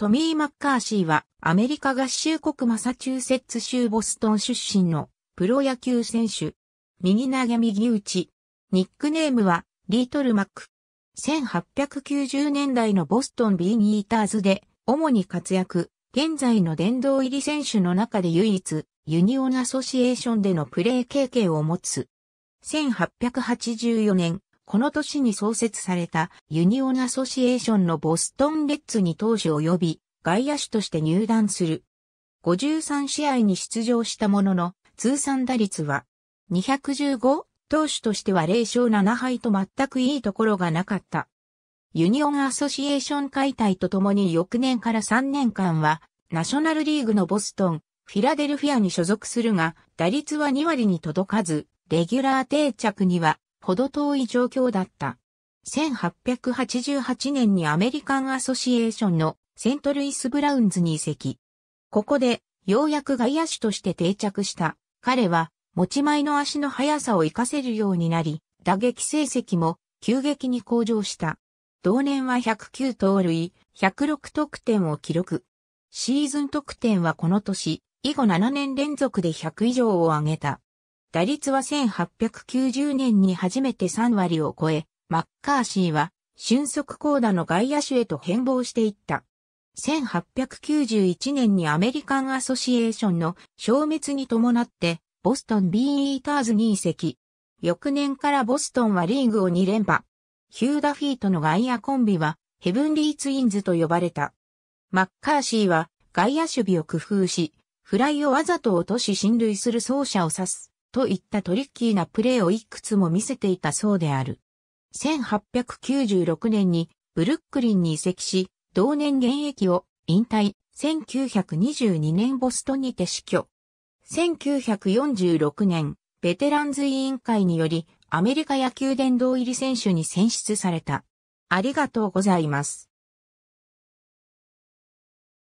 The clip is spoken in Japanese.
トミー・マッカーシーはアメリカ合衆国マサチューセッツ州ボストン出身のプロ野球選手。右投げ右打ち。ニックネームはリートル・マック。1890年代のボストンビーニーターズで主に活躍。現在の殿堂入り選手の中で唯一ユニオンアソシエーションでのプレー経験を持つ。1884年この年に創設されたユニオンアソシエーションのボストンレッツに投手及び外野手として入団する。53試合に出場したものの通算打率は215投手としては0勝7敗と全くいいところがなかった。ユニオンアソシエーション解体とともに翌年から3年間はナショナルリーグのボストン、フィラデルフィアに所属するが打率は2割に届かずレギュラー定着にはほど遠い状況だった。1888年にアメリカンアソシエーションのセントルイス・ブラウンズに移籍。ここで、ようやく外野手として定着した。彼は、持ち前の足の速さを活かせるようになり、打撃成績も急激に向上した。同年は109盗塁、106得点を記録。シーズン得点はこの年、以後7年連続で100以上を上げた。打率は1890年に初めて3割を超え、マッカーシーは俊足高打の外野手へと変貌していった。1891年にアメリカンアソシエーションの消滅に伴って、ボストンビーイーターズに移籍。翌年からボストンはリーグを2連覇。ヒューダフィートの外野コンビは、ヘブンリーツインズと呼ばれた。マッカーシーは、外野守備を工夫し、フライをわざと落とし進塁する走者を指す。といったトリッキーなプレーをいくつも見せていたそうである。1896年にブルックリンに移籍し、同年現役を引退、1922年ボストンにて死去。1946年、ベテランズ委員会により、アメリカ野球殿堂入り選手に選出された。ありがとうございます。